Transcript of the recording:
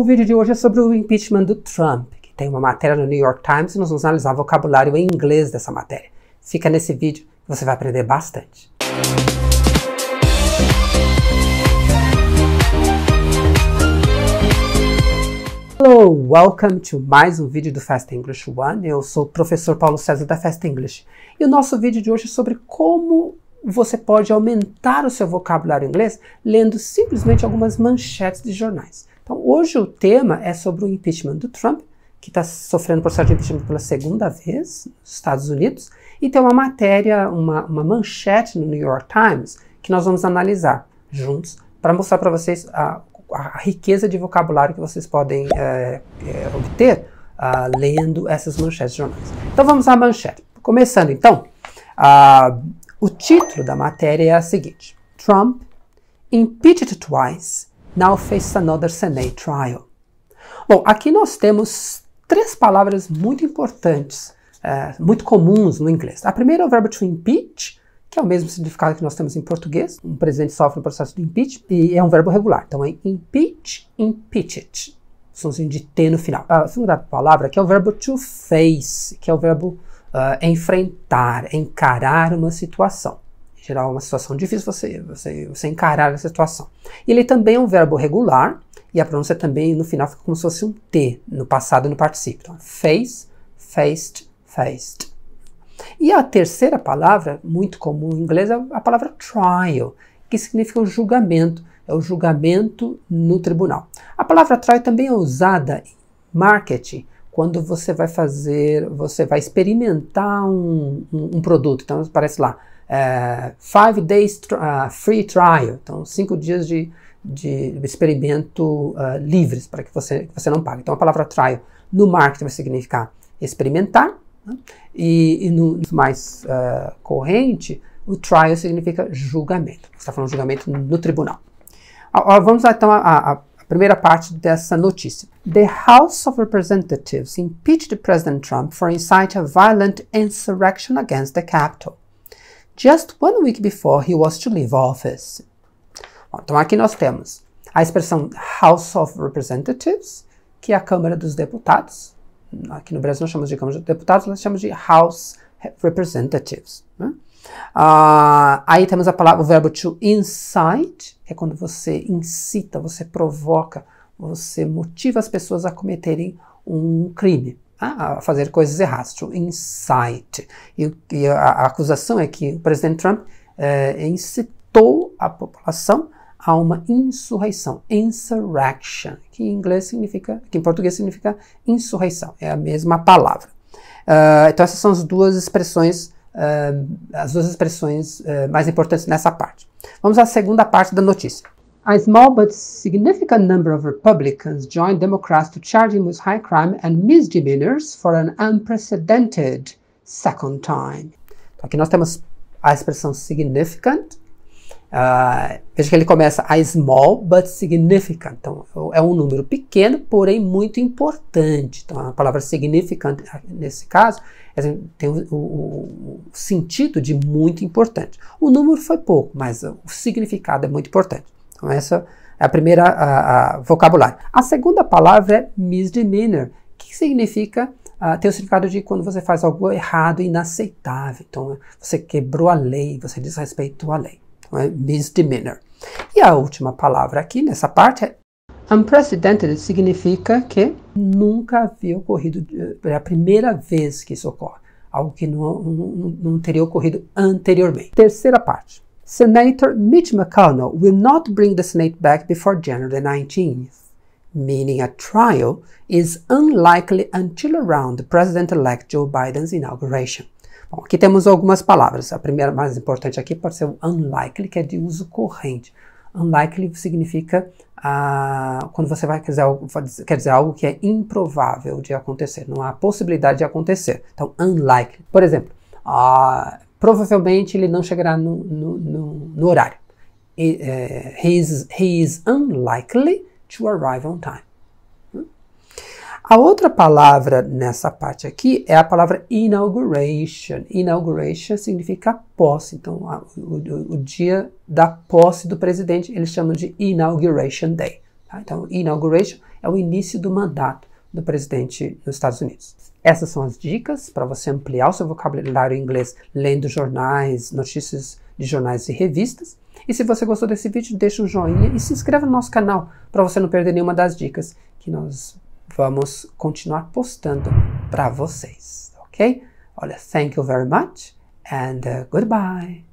O vídeo de hoje é sobre o impeachment do Trump, que tem uma matéria no New York Times e nós vamos analisar o vocabulário em inglês dessa matéria. Fica nesse vídeo, você vai aprender bastante. Hello, welcome to mais um vídeo do Fast English One. Eu sou o professor Paulo César da Fast English. E o nosso vídeo de hoje é sobre como você pode aumentar o seu vocabulário inglês lendo simplesmente algumas manchetes de jornais. Então, hoje o tema é sobre o impeachment do Trump, que está sofrendo processo de impeachment pela segunda vez nos Estados Unidos, e tem uma matéria, uma, uma manchete no New York Times que nós vamos analisar juntos para mostrar para vocês a, a, riqueza de vocabulário que vocês podem é, é, obter uh, lendo essas manchetes de jornais. Então vamos à manchete. Começando então, uh, o título da matéria é o seguinte: Trump impeached twice now face another Senate trial. Bom, aqui nós temos três palavras muito importantes, é, muito comuns no inglês. A primeira é o verbo to impeach, que é o mesmo significado que nós temos em português. Um presidente sofre um processo de impeachment e é um verbo regular. Então é impeach, impeach it. Somzinho de T no final. A segunda palavra que é o verbo to face, que é o verbo uh, enfrentar, encarar uma situação gerar uma situação difícil, você, você, você encarar essa situação. Ele também é um verbo regular, e a pronúncia também no final fica como se fosse um T no passado no participio Então, fez, faced, faced. E a terceira palavra, muito comum em inglês, é a palavra trial, que significa o julgamento, é o julgamento no tribunal. A palavra trial também é usada em marketing quando você vai fazer, você vai experimentar um, um, um produto. Então, parece lá, é, five days uh, free trial. Então, cinco dias de, de experimento uh, livres para que você, que você não pague. Então, a palavra trial no marketing vai significar experimentar. Né? E, e, no mais uh, corrente, o trial significa julgamento. Você está falando julgamento no tribunal. vamos lá, então, a, a primeira parte dessa notícia. The House of Representatives impeached President Trump for inciting a violent insurrection against the Capitol. Just one week before he was to leave office. Bom, então aqui nós temos a expressão House of Representatives, que é a Câmara dos Deputados. Aqui no Brasil nós chamamos de Câmara dos Deputados, nós chamamos de House Representatives. Né? Uh, aí temos a palavra, o verbo to incite, que é quando você incita, você provoca, você motiva as pessoas a cometerem um crime, tá? a fazer coisas erradas, to incite. E, e a, a, acusação é que o presidente Trump eh, incitou a população a uma insurreição, insurrection, que em inglês significa, que em português significa insurreição, é a mesma palavra. Uh, então essas são as duas expressões uh, as duas expressões uh, mais importantes nessa parte. Vamos à segunda parte da notícia. A small but significant number of Republicans joined Democrats to charge him with high crime and misdemeanors for an unprecedented second time. Então, aqui nós temos a expressão significant, Uh, ah, veja que ele começa a small but significant. Então, é um número pequeno, porém muito importante. Então, a palavra significant, ah, nesse caso, é, tem o, o, o sentido de muito importante. O número foi pouco, mas o significado é muito importante. Então, essa é a primeira a, a vocabulário. A segunda palavra é misdemeanor, que significa Uh, tem o significado de quando você faz algo errado, inaceitável. Então, você quebrou a lei, você desrespeitou a lei né? misdemeanor. E a última palavra aqui nessa parte é unprecedented, significa que nunca havia ocorrido, é a primeira vez que isso ocorre, algo que não, não, não teria ocorrido anteriormente. Terceira parte. Senator Mitch McConnell will not bring the Senate back before January 19th, meaning a trial is unlikely until around the President elect Joe Biden's inauguration. Bom, aqui temos algumas palavras. A primeira mais importante aqui pode ser o unlikely, que é de uso corrente. Unlikely significa ah, quando você vai dizer algo, quer dizer algo que é improvável de acontecer, não há possibilidade de acontecer. Então, unlikely. Por exemplo, ah, provavelmente ele não chegará no, no, no, no horário. He, uh, eh, he, is, he is unlikely to arrive on time. A outra palavra nessa parte aqui é a palavra inauguration. Inauguration significa posse. Então, a, o, o, dia da posse do presidente eles chamam de Inauguration Day. Tá? Então, inauguration é o início do mandato do presidente nos Estados Unidos. Essas são as dicas para você ampliar o seu vocabulário em inglês lendo jornais, notícias de jornais e revistas. E se você gostou desse vídeo, deixa um joinha e se inscreva no nosso canal para você não perder nenhuma das dicas que nós vamos continuar postando para vocês, ok? Olha, thank you very much and uh, goodbye.